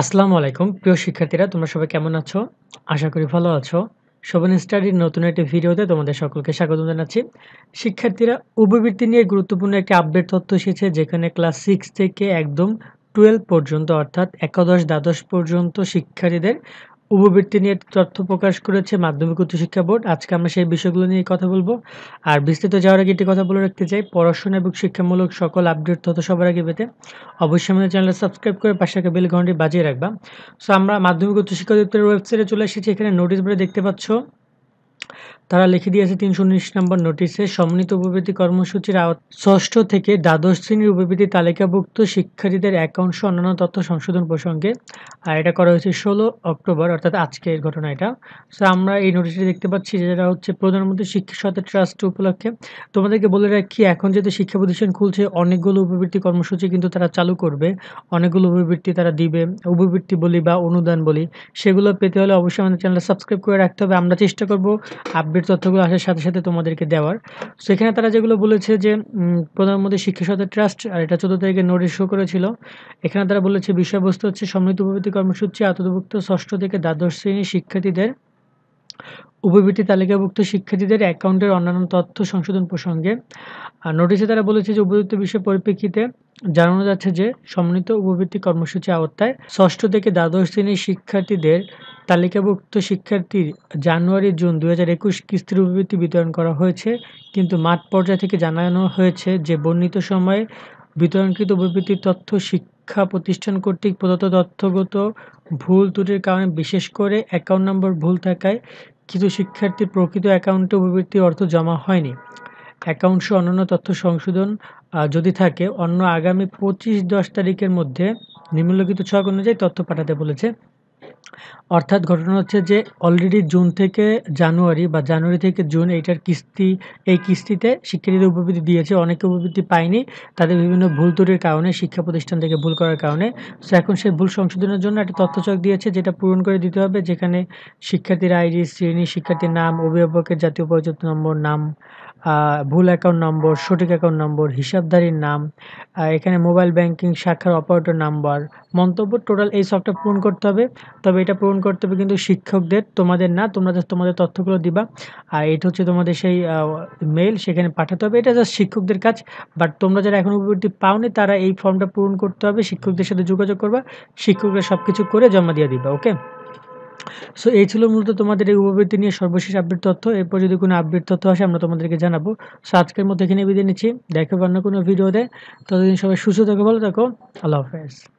আসসালামু আলাইকুম প্রিয় শিক্ষার্থীরা তোমরা সবাই কেমন আছো আশা করি ভালো আছো শোভন স্টাডির নতুন একটি ভিডিওতে তোমাদের সকলকে স্বাগত জানাচ্ছি শিক্ষার্থীরা উপবৃত্তি নিয়ে গুরুত্বপূর্ণ একটি আপডেট তথ্য এসেছে যেখানে ক্লাস সিক্স থেকে একদম টুয়েলভ পর্যন্ত অর্থাৎ একাদশ দ্বাদশ পর্যন্ত শিক্ষার্থীদের উপবৃত্তি নিয়ে তথ্য প্রকাশ করেছে মাধ্যমিক উচ্চশিক্ষা বোর্ড আজকে আমরা সেই বিষয়গুলো নিয়ে কথা বলবো আর বিস্তৃত যাওয়ার আগে একটি কথা বলে রাখতে চাই পড়াশোনা এবং শিক্ষামূলক সকল আপডেট তথ্য সবার আগে পেতে অবশ্যই আমাদের চ্যানেল সাবস্ক্রাইব করে পাশে একটা বেল ঘন্টি বাজিয়ে রাখবা সো আমরা মাধ্যমিক উচ্চশিক্ষা দপ্তরের ওয়েবসাইটে চলে এসেছি এখানে নোটিশ বোর্ডে দেখতে পাচ্ছ তারা লিখে দিয়েছে তিনশো উনিশ নম্বর নোটিশে সমন্বিত উপবৃত্তি কর্মসূচির ষষ্ঠ থেকে দ্বাদশ শ্রেণীর উপবৃত্তি তালিকাভুক্ত শিক্ষার্থীদের অ্যাকাউন্টস অন্যান্য তথ্য সংশোধন প্রসঙ্গে আর এটা করা হয়েছে ষোলো অক্টোবর অর্থাৎ আজকের ঘটনা এটা সো আমরা এই নোটিশটি দেখতে পাচ্ছি যেটা হচ্ছে প্রধানমন্ত্রী শিক্ষা সত্তা ট্রাস্ট উপলক্ষে তোমাদেরকে বলে রাখি এখন যেহেতু শিক্ষা প্রতিষ্ঠান খুলছে অনেকগুলো উপবৃত্তি কর্মসূচি কিন্তু তারা চালু করবে অনেকগুলো উপবৃত্তি তারা দিবে উপবৃত্তি বলি বা অনুদান বলি সেগুলো পেতে হলে অবশ্যই আমাদের চ্যানেলটা সাবস্ক্রাইব করে রাখতে হবে আমরা চেষ্টা করবো আপডেট আপডেট তথ্যগুলো আসার সাথে সাথে তোমাদেরকে দেওয়ার সো এখানে তারা যেগুলো বলেছে যে প্রধানমন্ত্রী শিক্ষা সাথে ট্রাস্ট আর এটা চোদ্দ তারিখে নোটিশ শো করেছিল এখানে তারা বলেছে বিষয়বস্তু হচ্ছে সমৃদ্ধ উপবৃত্তি কর্মসূচি আত্মভুক্ত ষষ্ঠ থেকে দ্বাদশ শ্রেণীর শিক্ষার্থীদের উপবৃত্তি তালিকাভুক্ত শিক্ষার্থীদের অ্যাকাউন্টের অন্যান্য তথ্য সংশোধন প্রসঙ্গে আর নোটিশে তারা বলেছে যে উপযুক্ত বিষয়ের পরিপ্রেক্ষিতে জানানো যাচ্ছে যে সম্মিলিত উপবৃত্তি কর্মসূচি আওতায় ষষ্ঠ থেকে দ্বাদশ শ্রেণীর শিক্ষার্থীদের তালিকাভুক্ত শিক্ষার্থীর জানুয়ারি জুন দু হাজার একুশ কিস্তির উপবৃত্তি বিতরণ করা হয়েছে কিন্তু মাঠ পর্যায় থেকে জানানো হয়েছে যে বর্ণিত সময়ে বিতরণকৃত বিবৃতির তথ্য শিক্ষা প্রতিষ্ঠান কর্তৃক প্রদত্ত তথ্যগত ভুল ত্রুটির কারণে বিশেষ করে অ্যাকাউন্ট নম্বর ভুল থাকায় কিছু শিক্ষার্থীর প্রকৃত অ্যাকাউন্টে উপবৃত্তির অর্থ জমা হয়নি অ্যাকাউন্টসহ অন্যান্য তথ্য সংশোধন যদি থাকে অন্য আগামী পঁচিশ দশ তারিখের মধ্যে নিম্নলিখিত ছক অনুযায়ী তথ্য পাঠাতে বলেছে অর্থাৎ ঘটনা হচ্ছে যে অলরেডি জুন থেকে জানুয়ারি বা জানুয়ারি থেকে জুন এইটার কিস্তি এই কিস্তিতে শিক্ষার্থীদের উপবৃত্তি দিয়েছে অনেকে উপবৃত্তি পায়নি তাদের বিভিন্ন ভুল ত্রুটির কারণে শিক্ষা প্রতিষ্ঠান থেকে ভুল করার কারণে সো এখন সেই ভুল সংশোধনের জন্য একটা তথ্যচক দিয়েছে যেটা পূরণ করে দিতে হবে যেখানে শিক্ষার্থীর আইডি শ্রেণী শিক্ষার্থীর নাম অভিভাবকের জাতীয় পরিচয় নম্বর নাম ভুল অ্যাকাউন্ট নম্বর সঠিক অ্যাকাউন্ট নম্বর হিসাবধারীর নাম এখানে মোবাইল ব্যাংকিং শাখার অপারেটর নাম্বার মন্তব্য টোটাল এই সবটা পূরণ করতে হবে তবে এটা পূরণ করতে হবে কিন্তু শিক্ষকদের তোমাদের না তোমরা তোমাদের তথ্যগুলো দিবা আর এটা হচ্ছে তোমাদের সেই মেল সেখানে পাঠাতে হবে এটা জাস্ট শিক্ষকদের কাজ বাট তোমরা যারা এখন উপবৃত্তি পাওনি তারা এই ফর্মটা পূরণ করতে হবে শিক্ষকদের সাথে যোগাযোগ করবা শিক্ষকরা সব কিছু করে জমা দিয়ে দিবা ওকে সো এই ছিল মূলত তোমাদের এই উপবৃত্তি নিয়ে সর্বশেষ আপডেট তথ্য এরপর যদি কোনো আপডেট তথ্য আসে আমরা তোমাদেরকে জানাবো সো আজকের মতো এখানে বিদায় নিচ্ছি দেখো অন্য কোনো ভিডিওতে ততদিন সবাই সুস্থ থাকো ভালো থাকো আল্লাহ হাফেজ